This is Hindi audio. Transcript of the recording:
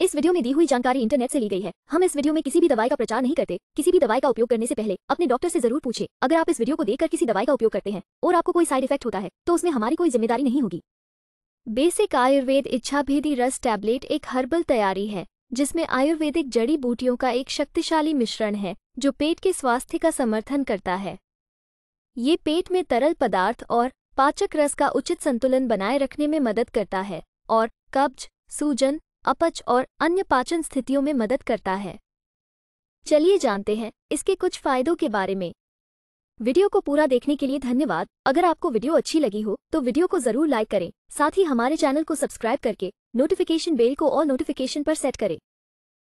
इस वीडियो में दी हुई जानकारी इंटरनेट से ली गई है हम इस वीडियो में किसी भी दवाई का प्रचार नहीं करते किसी भी दवाई का उपयोग करने से पहले अपने डॉक्टर से जरूर पूछे अगर आप इस वीडियो को देखकर किसी दवाई का उपयोग करते हैं और आपको कोई साइड इफेक्ट होता है तो उसमें हमारी कोई जिम्मेदारी नहीं होगी बेसिक आयुर्वेद इच्छा भेदी रस टैबलेट एक हर्बल तैयारी है जिसमें आयुर्वेदिक जड़ी बूटियों का एक शक्तिशाली मिश्रण है जो पेट के स्वास्थ्य का समर्थन करता है ये पेट में तरल पदार्थ और पाचक रस का उचित संतुलन बनाए रखने में मदद करता है और कब्ज सूजन अपच और अन्य पाचन स्थितियों में मदद करता है चलिए जानते हैं इसके कुछ फायदों के बारे में वीडियो को पूरा देखने के लिए धन्यवाद अगर आपको वीडियो अच्छी लगी हो तो वीडियो को जरूर लाइक करें साथ ही हमारे चैनल को सब्सक्राइब करके नोटिफिकेशन बेल को और नोटिफिकेशन पर सेट करें